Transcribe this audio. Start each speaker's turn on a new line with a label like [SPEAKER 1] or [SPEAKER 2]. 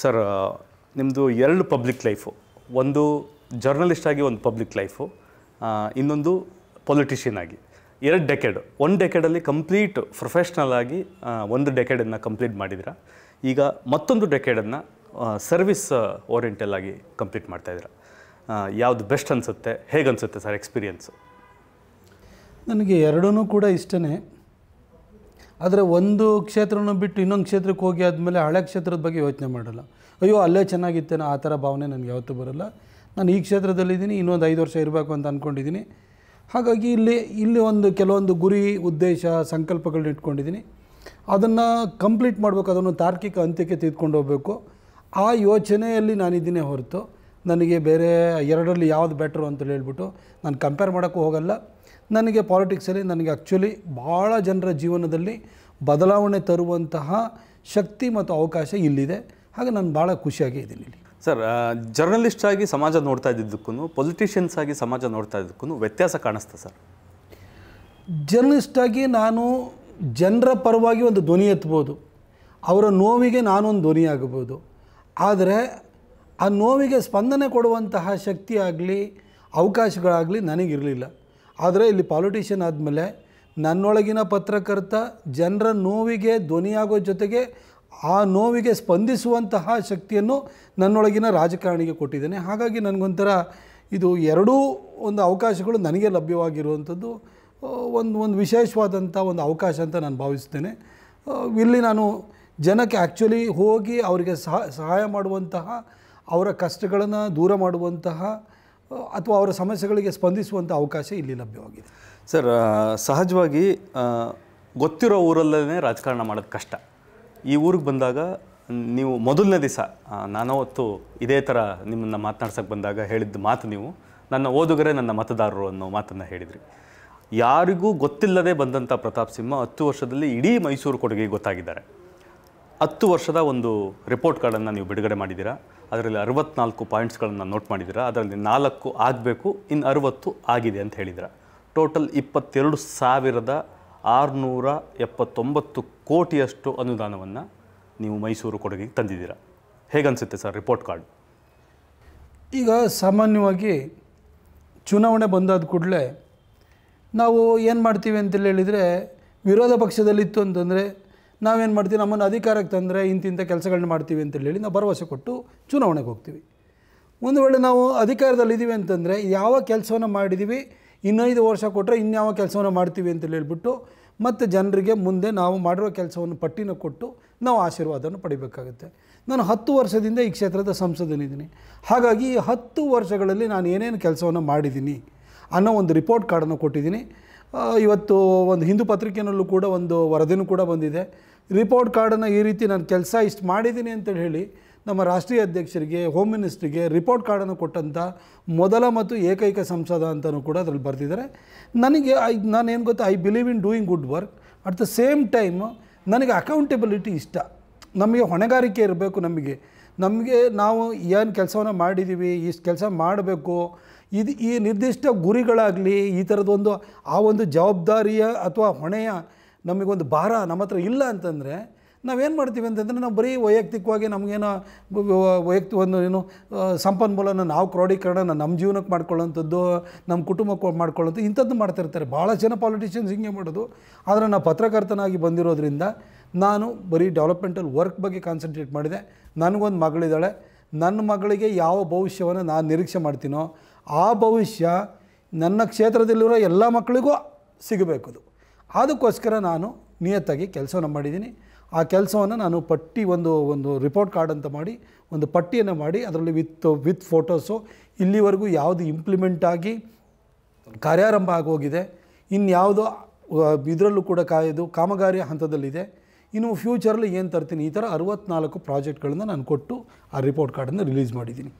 [SPEAKER 1] sir ನಿಮ್ಮದು ಎರಡು public life ಒಂದು ಜರ್ನಲಿಸ್ಟ್ ಆಗಿ ಒಂದು ಪಬ್ಲಿಕ್ ಲೈಫು ಇನ್ನೊಂದು ಪೊಲಿಟಿಷಿಯನ್ ಆಗಿ ಎರಡು ಡೆಕೆಡ್ ಒಂದು ಡೆಕೆಡಲ್ಲಿ ಕಂಪ್ಲೀಟ್ ಪ್ರೊಫೆಷ್ನಲ್ ಆಗಿ ಒಂದು ಡೆಕೆಡನ್ನು ಕಂಪ್ಲೀಟ್ ಮಾಡಿದ್ರ ಈಗ ಮತ್ತೊಂದು ಡೆಕೆಡನ್ನು ಸರ್ವಿಸ್ ಓರಿಯೆಂಟಲ್ ಆಗಿ ಕಂಪ್ಲೀಟ್ ಮಾಡ್ತಾಯಿದ್ದೀರ ಯಾವುದು ಬೆಸ್ಟ್ ಅನಿಸುತ್ತೆ ಹೇಗೆ ಅನಿಸುತ್ತೆ ಸರ್ ಎಕ್ಸ್ಪೀರಿಯೆನ್ಸು
[SPEAKER 2] ನನಗೆ ಎರಡೂ ಕೂಡ ಇಷ್ಟನೇ ಆದರೆ ಒಂದು ಕ್ಷೇತ್ರನೂ ಬಿಟ್ಟು ಇನ್ನೊಂದು ಕ್ಷೇತ್ರಕ್ಕೆ ಹೋಗಿ ಆದಮೇಲೆ ಹಳೆ ಕ್ಷೇತ್ರದ ಬಗ್ಗೆ ಯೋಚನೆ ಮಾಡಲ್ಲ ಅಯ್ಯೋ ಅಲ್ಲೇ ಚೆನ್ನಾಗಿತ್ತೇನೋ ಆ ಥರ ಭಾವನೆ ನನಗೆ ಯಾವತ್ತೂ ಬರೋಲ್ಲ ನಾನು ಈ ಕ್ಷೇತ್ರದಲ್ಲಿದ್ದೀನಿ ಇನ್ನೊಂದು ಐದು ವರ್ಷ ಇರಬೇಕು ಅಂತ ಅಂದ್ಕೊಂಡಿದ್ದೀನಿ ಹಾಗಾಗಿ ಇಲ್ಲಿ ಇಲ್ಲಿ ಒಂದು ಕೆಲವೊಂದು ಗುರಿ ಉದ್ದೇಶ ಸಂಕಲ್ಪಗಳನ್ನ ಇಟ್ಕೊಂಡಿದ್ದೀನಿ ಅದನ್ನು ಕಂಪ್ಲೀಟ್ ಮಾಡಬೇಕು ಅದನ್ನು ತಾರ್ಕಿಕ ಅಂತ್ಯಕ್ಕೆ ತೆಗೆದುಕೊಂಡು ಹೋಗಬೇಕು ಆ ಯೋಚನೆಯಲ್ಲಿ ನಾನಿದ್ದೀನಿ ಹೊರತು ನನಗೆ ಬೇರೆ ಎರಡರಲ್ಲಿ ಯಾವುದು ಬೆಟ್ರು ಅಂತೇಳಿ ಹೇಳ್ಬಿಟ್ಟು ನಾನು ಕಂಪೇರ್ ಮಾಡೋಕ್ಕೂ ಹೋಗಲ್ಲ ನನಗೆ ಪಾಲಿಟಿಕ್ಸಲ್ಲಿ ನನಗೆ ಆ್ಯಕ್ಚುಲಿ ಭಾಳ ಜನರ ಜೀವನದಲ್ಲಿ ಬದಲಾವಣೆ ತರುವಂತಹ ಶಕ್ತಿ ಮತ್ತು ಅವಕಾಶ ಇಲ್ಲಿದೆ ಹಾಗೆ ನಾನು ಭಾಳ ಖುಷಿಯಾಗಿ ಇದ್ದೀನಿ ಇಲ್ಲಿ
[SPEAKER 1] ಸರ್ ಜರ್ನಲಿಸ್ಟ್ ಆಗಿ ಸಮಾಜ ನೋಡ್ತಾ ಇದ್ದಿದ್ದಕ್ಕೂ ಪೊಲಿಟಿಷಿಯನ್ಸ್ ಆಗಿ ಸಮಾಜ ನೋಡ್ತಾ ಇದ್ದಕ್ಕೂ ವ್ಯತ್ಯಾಸ ಕಾಣಿಸ್ತಾ ಸರ್
[SPEAKER 2] ಜರ್ನಲಿಸ್ಟಾಗಿ ನಾನು ಜನರ ಪರವಾಗಿ ಒಂದು ಧ್ವನಿ ಎತ್ಬೋದು ಅವರ ನೋವಿಗೆ ನಾನೊಂದು ಧ್ವನಿ ಆಗ್ಬೋದು ಆದರೆ ಆ ನೋವಿಗೆ ಸ್ಪಂದನೆ ಕೊಡುವಂತಹ ಶಕ್ತಿ ಆಗಲಿ ಅವಕಾಶಗಳಾಗಲಿ ನನಗಿರಲಿಲ್ಲ ಆದರೆ ಇಲ್ಲಿ ಪಾಲಿಟಿಷಿಯನ್ ಆದಮೇಲೆ ನನ್ನೊಳಗಿನ ಪತ್ರಕರ್ತ ಜನರ ನೋವಿಗೆ ಧ್ವನಿಯಾಗೋ ಜೊತೆಗೆ ಆ ನೋವಿಗೆ ಸ್ಪಂದಿಸುವಂತಹ ಶಕ್ತಿಯನ್ನು ನನ್ನೊಳಗಿನ ರಾಜಕಾರಣಿಗೆ ಕೊಟ್ಟಿದ್ದೇನೆ ಹಾಗಾಗಿ ನನಗೊಂಥರ ಇದು ಎರಡೂ ಒಂದು ಅವಕಾಶಗಳು ನನಗೆ ಲಭ್ಯವಾಗಿರುವಂಥದ್ದು ಒಂದು ಒಂದು ವಿಶೇಷವಾದಂಥ ಒಂದು ಅವಕಾಶ ಅಂತ ನಾನು ಭಾವಿಸ್ತೇನೆ ಇಲ್ಲಿ ನಾನು ಜನಕ್ಕೆ ಆ್ಯಕ್ಚುಲಿ ಹೋಗಿ ಅವರಿಗೆ ಸಹ ಸಹಾಯ ಮಾಡುವಂತಹ ಅವರ ಕಷ್ಟಗಳನ್ನು ದೂರ ಮಾಡುವಂತಹ ಅಥವಾ ಅವರ ಸಮಸ್ಯೆಗಳಿಗೆ ಸ್ಪಂದಿಸುವಂಥ ಅವಕಾಶ ಇಲ್ಲಿ ಲಭ್ಯವಾಗಿದೆ
[SPEAKER 1] ಸರ್ ಸಹಜವಾಗಿ ಗೊತ್ತಿರೋ ಊರಲ್ಲೇ ರಾಜಕಾರಣ ಮಾಡೋದು ಕಷ್ಟ ಈ ಊರಿಗೆ ಬಂದಾಗ ನೀವು ಮೊದಲನೇ ದಿವಸ ನಾನೋ ಹೊತ್ತು ಇದೇ ಥರ ನಿಮ್ಮನ್ನು ಮಾತನಾಡ್ಸೋಕ್ಕೆ ಬಂದಾಗ ಹೇಳಿದ್ದ ಮಾತು ನೀವು ನನ್ನ ಓದುಗರೇ ನನ್ನ ಮತದಾರರು ಅನ್ನೋ ಮಾತನ್ನು ಹೇಳಿದ್ರಿ ಯಾರಿಗೂ ಗೊತ್ತಿಲ್ಲದೆ ಬಂದಂಥ ಪ್ರತಾಪ್ ಸಿಂಹ ಹತ್ತು ವರ್ಷದಲ್ಲಿ ಇಡೀ ಮೈಸೂರು ಕೊಡುಗೆ ಗೊತ್ತಾಗಿದ್ದಾರೆ ಹತ್ತು ವರ್ಷದ ಒಂದು ರಿಪೋರ್ಟ್ ಕಾರ್ಡನ್ನು ನೀವು ಬಿಡುಗಡೆ ಮಾಡಿದ್ದೀರಾ ಅದರಲ್ಲಿ ಅರವತ್ನಾಲ್ಕು ಪಾಯಿಂಟ್ಸ್ಗಳನ್ನು ನೋಟ್ ಮಾಡಿದ್ದೀರಾ ಅದರಲ್ಲಿ ನಾಲ್ಕು ಆಗಬೇಕು ಇನ್ನು ಅರುವತ್ತು ಆಗಿದೆ ಅಂತ ಹೇಳಿದಿರ ಟೋಟಲ್ ಇಪ್ಪತ್ತೆರಡು ಸಾವಿರದ ಆರುನೂರ ಎಪ್ಪತ್ತೊಂಬತ್ತು ಕೋಟಿಯಷ್ಟು ಅನುದಾನವನ್ನು ನೀವು ಮೈಸೂರು ಕೊಡುಗೆಗೆ ತಂದಿದ್ದೀರಾ ಹೇಗನ್ಸುತ್ತೆ ಸರ್ ರಿಪೋರ್ಟ್ ಕಾರ್ಡ್
[SPEAKER 2] ಈಗ ಸಾಮಾನ್ಯವಾಗಿ ಚುನಾವಣೆ ಬಂದಾದ ಕೂಡಲೇ ನಾವು ಏನು ಮಾಡ್ತೀವಿ ಅಂತೇಳಿ ಹೇಳಿದರೆ ವಿರೋಧ ಪಕ್ಷದಲ್ಲಿತ್ತು ಅಂತಂದರೆ ನಾವೇನು ಮಾಡ್ತೀವಿ ನಮ್ಮನ್ನು ಅಧಿಕಾರಕ್ಕೆ ತಂದರೆ ಇಂತಿಂಥ ಕೆಲಸಗಳನ್ನ ಮಾಡ್ತೀವಿ ಅಂತ ಹೇಳಿ ನಾವು ಭರವಸೆ ಕೊಟ್ಟು ಚುನಾವಣೆಗೆ ಹೋಗ್ತೀವಿ ಒಂದು ವೇಳೆ ನಾವು ಅಧಿಕಾರದಲ್ಲಿದ್ದೀವಿ ಅಂತಂದರೆ ಯಾವ ಕೆಲಸವನ್ನು ಮಾಡಿದ್ದೀವಿ ಇನ್ನೈದು ವರ್ಷ ಕೊಟ್ಟರೆ ಇನ್ಯಾವ ಕೆಲಸವನ್ನು ಮಾಡ್ತೀವಿ ಅಂತ ಹೇಳ್ಬಿಟ್ಟು ಮತ್ತು ಜನರಿಗೆ ಮುಂದೆ ನಾವು ಮಾಡಿರೋ ಕೆಲಸವನ್ನು ಪಟ್ಟಿನ ಕೊಟ್ಟು ನಾವು ಆಶೀರ್ವಾದವನ್ನು ಪಡಿಬೇಕಾಗುತ್ತೆ ನಾನು ಹತ್ತು ವರ್ಷದಿಂದ ಈ ಕ್ಷೇತ್ರದ ಸಂಸದನಿದ್ದೀನಿ ಹಾಗಾಗಿ ಈ ಹತ್ತು ವರ್ಷಗಳಲ್ಲಿ ನಾನು ಏನೇನು ಕೆಲಸವನ್ನು ಮಾಡಿದ್ದೀನಿ ಅನ್ನೋ ಒಂದು ರಿಪೋರ್ಟ್ ಕಾರ್ಡನ್ನು ಕೊಟ್ಟಿದ್ದೀನಿ ಇವತ್ತು ಒಂದು ಹಿಂದೂ ಪತ್ರಿಕೆಯಲ್ಲೂ ಕೂಡ ಒಂದು ವರದಿನೂ ಕೂಡ ಬಂದಿದೆ ರಿಪೋರ್ಟ್ ಕಾರ್ಡನ್ನು ಈ ರೀತಿ ನಾನು ಕೆಲಸ ಇಷ್ಟು ಮಾಡಿದ್ದೀನಿ ಅಂತೇಳಿ ಹೇಳಿ ನಮ್ಮ ರಾಷ್ಟ್ರೀಯ ಅಧ್ಯಕ್ಷರಿಗೆ ಹೋಮ್ ಮಿನಿಸ್ಟ್ರಿಗೆ ರಿಪೋರ್ಟ್ ಕಾರ್ಡನ್ನು ಕೊಟ್ಟಂಥ ಮೊದಲ ಮತ್ತು ಏಕೈಕ ಸಂಸದ ಅಂತಲೂ ಕೂಡ ಅದರಲ್ಲಿ ಬರೆದಿದ್ದಾರೆ ನನಗೆ ಐ ನಾನೇನು ಗೊತ್ತಾ I believe in doing good work at the same time ನನಗೆ ಅಕೌಂಟೆಬಿಲಿಟಿ ಇಷ್ಟ ನಮಗೆ ಹೊಣೆಗಾರಿಕೆ ಇರಬೇಕು ನಮಗೆ ನಮಗೆ ನಾವು ಏನು ಕೆಲಸವನ್ನು ಮಾಡಿದ್ದೀವಿ ಇಷ್ಟು ಕೆಲಸ ಮಾಡಬೇಕು ಇದು ಈ ನಿರ್ದಿಷ್ಟ ಗುರಿಗಳಾಗಲಿ ಈ ಥರದೊಂದು ಆ ಒಂದು ಜವಾಬ್ದಾರಿಯ ಅಥವಾ ಹೊಣೆಯ ನಮಗೊಂದು ಭಾರ ನಮ್ಮ ಹತ್ರ ಇಲ್ಲ ಅಂತಂದರೆ ನಾವೇನು ಮಾಡ್ತೀವಿ ಅಂತಂದರೆ ನಾವು ಬರೀ ವೈಯಕ್ತಿಕವಾಗಿ ನಮಗೇನೋ ವೈಯಕ್ತಿಕ ಒಂದು ಏನು ಸಂಪನ್ಮೂಲನ ನಾವು ಕ್ರೋಢೀಕರಣ ನಮ್ಮ ಜೀವನಕ್ಕೆ ಮಾಡ್ಕೊಳ್ಳೋಂಥದ್ದು ನಮ್ಮ ಕುಟುಂಬಕ್ಕೆ ಮಾಡ್ಕೊಳ್ಳೋದು ಇಂಥದ್ದು ಮಾಡ್ತಿರ್ತಾರೆ ಭಾಳ ಜನ ಪಾಲಿಟಿಷಿಯನ್ಸ್ ಹಿಂಗೆ ಮಾಡೋದು ಆದರೆ ನಾನು ಪತ್ರಕರ್ತನಾಗಿ ಬಂದಿರೋದ್ರಿಂದ ನಾನು ಬರೀ ಡೆವಲಪ್ಮೆಂಟಲ್ ವರ್ಕ್ ಬಗ್ಗೆ ಕಾನ್ಸಂಟ್ರೇಟ್ ಮಾಡಿದೆ ನನಗೊಂದು ಮಗಳಿದ್ದಾಳೆ ನನ್ನ ಮಗಳಿಗೆ ಯಾವ ಭವಿಷ್ಯವನ್ನು ನಾನು ನಿರೀಕ್ಷೆ ಮಾಡ್ತೀನೋ ಆ ಭವಿಷ್ಯ ನನ್ನ ಕ್ಷೇತ್ರದಲ್ಲಿರೋ ಎಲ್ಲ ಮಕ್ಕಳಿಗೂ ಸಿಗಬೇಕದು ಅದಕ್ಕೋಸ್ಕರ ನಾನು ನಿಯತ್ತಾಗಿ ಕೆಲಸವನ್ನು ಮಾಡಿದ್ದೀನಿ ಆ ಕೆಲಸವನ್ನು ನಾನು ಪಟ್ಟಿ ಒಂದು ಒಂದು ರಿಪೋರ್ಟ್ ಕಾರ್ಡ್ ಅಂತ ಮಾಡಿ ಒಂದು ಪಟ್ಟಿಯನ್ನು ಮಾಡಿ ಅದರಲ್ಲಿ ವಿತ್ ವಿತ್ ಫೋಟೋಸು ಇಲ್ಲಿವರೆಗೂ ಯಾವುದು ಇಂಪ್ಲಿಮೆಂಟ್ ಆಗಿ ಕಾರ್ಯಾರಂಭ ಆಗೋಗಿದೆ ಇನ್ಯಾವುದೋ ಇದರಲ್ಲೂ ಕೂಡ ಕಾಯೋದು ಕಾಮಗಾರಿ ಹಂತದಲ್ಲಿದೆ ಇನ್ನು ಫ್ಯೂಚರಲ್ಲಿ ಏನು ತರ್ತೀನಿ ಈ ಥರ ಅರವತ್ನಾಲ್ಕು ಪ್ರಾಜೆಕ್ಟ್ಗಳನ್ನು ನಾನು ಕೊಟ್ಟು ಆ ರಿಪೋರ್ಟ್ ಕಾರ್ಡನ್ನು ರಿಲೀಸ್ ಮಾಡಿದ್ದೀನಿ